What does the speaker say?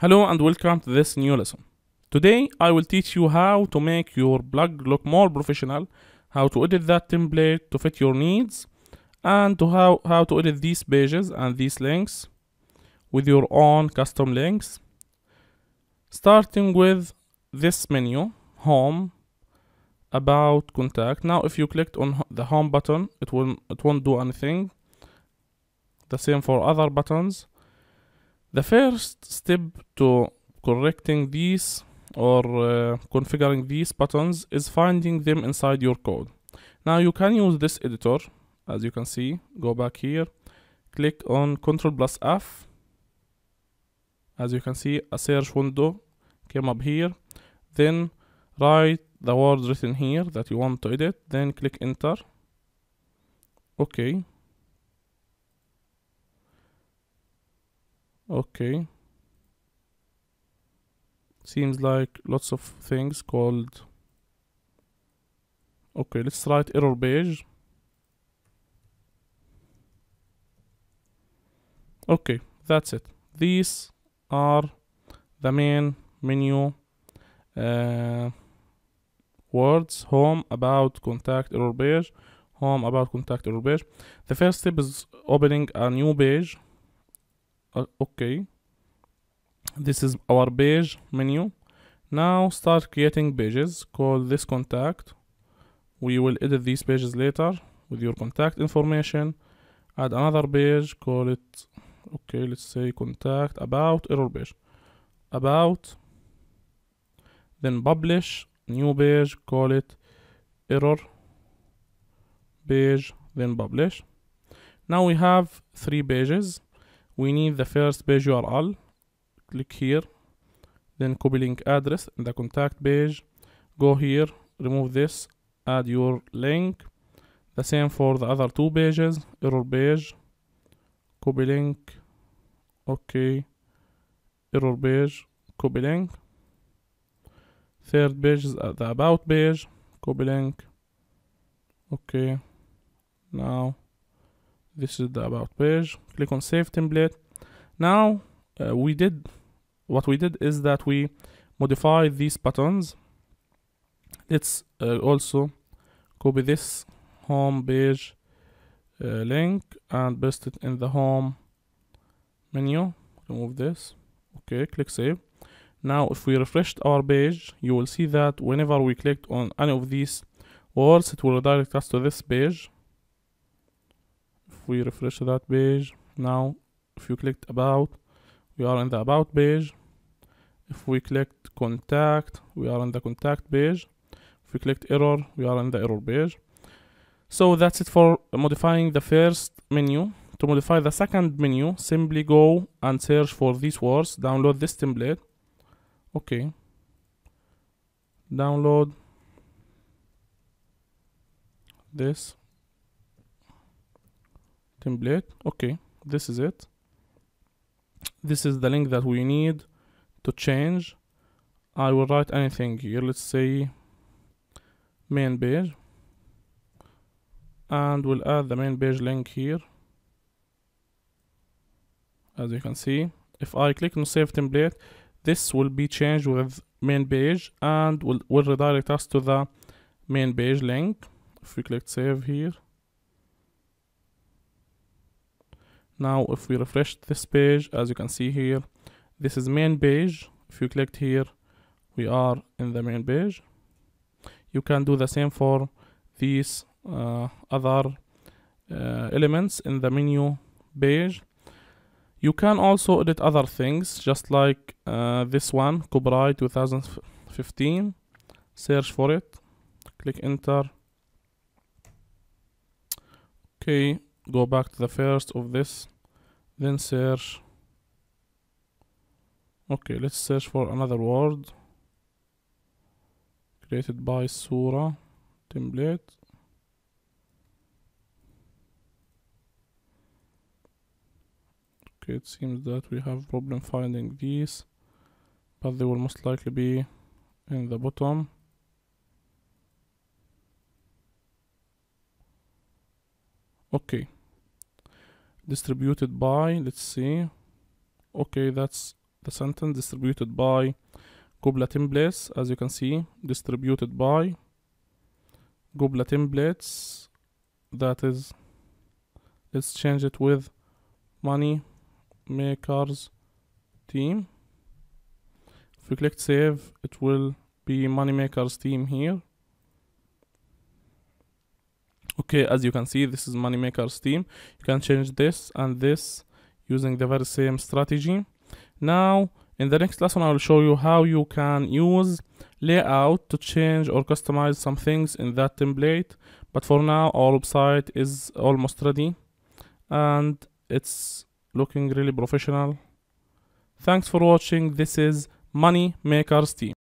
Hello and welcome to this new lesson. Today I will teach you how to make your blog look more professional, how to edit that template to fit your needs, and to how, how to edit these pages and these links with your own custom links. Starting with this menu, Home, About, Contact. Now if you clicked on the Home button, it, will, it won't do anything. The same for other buttons the first step to correcting these or uh, configuring these buttons is finding them inside your code. Now you can use this editor as you can see go back here click on Ctrl plus F as you can see a search window came up here then write the word written here that you want to edit then click enter okay okay seems like lots of things called okay let's write error page okay that's it these are the main menu uh, words home about contact error page home about contact error page the first step is opening a new page uh, okay this is our page menu now start creating pages call this contact we will edit these pages later with your contact information add another page call it okay let's say contact about error page about then publish new page call it error page then publish now we have three pages we need the first page URL click here then copy link address in the contact page go here remove this add your link the same for the other two pages error page copy link okay error page copy link third page is the about page copy link okay now this is the about page click on save template now uh, we did what we did is that we modify these buttons let's uh, also copy this home page uh, link and paste it in the home menu remove this okay click save now if we refreshed our page you will see that whenever we clicked on any of these walls it will redirect us to this page we refresh that page now if you clicked about we are in the about page if we clicked contact we are in the contact page if we clicked error we are in the error page so that's it for modifying the first menu to modify the second menu simply go and search for these words download this template okay download this template okay this is it this is the link that we need to change I will write anything here let's say main page and we'll add the main page link here as you can see if I click on save template this will be changed with main page and will, will redirect us to the main page link if we click save here now if we refresh this page as you can see here this is main page if you clicked here we are in the main page you can do the same for these uh, other uh, elements in the menu page you can also edit other things just like uh, this one copyright 2015 search for it click enter okay go back to the first of this then search okay let's search for another word created by Sura template okay it seems that we have problem finding these but they will most likely be in the bottom okay distributed by let's see okay that's the sentence distributed by Gobla templates as you can see distributed by Gobla templates that is let's change it with money makers team if we click save it will be money makers team here okay as you can see this is moneymaker's team you can change this and this using the very same strategy now in the next lesson i will show you how you can use layout to change or customize some things in that template but for now our website is almost ready and it's looking really professional thanks for watching this is money makers team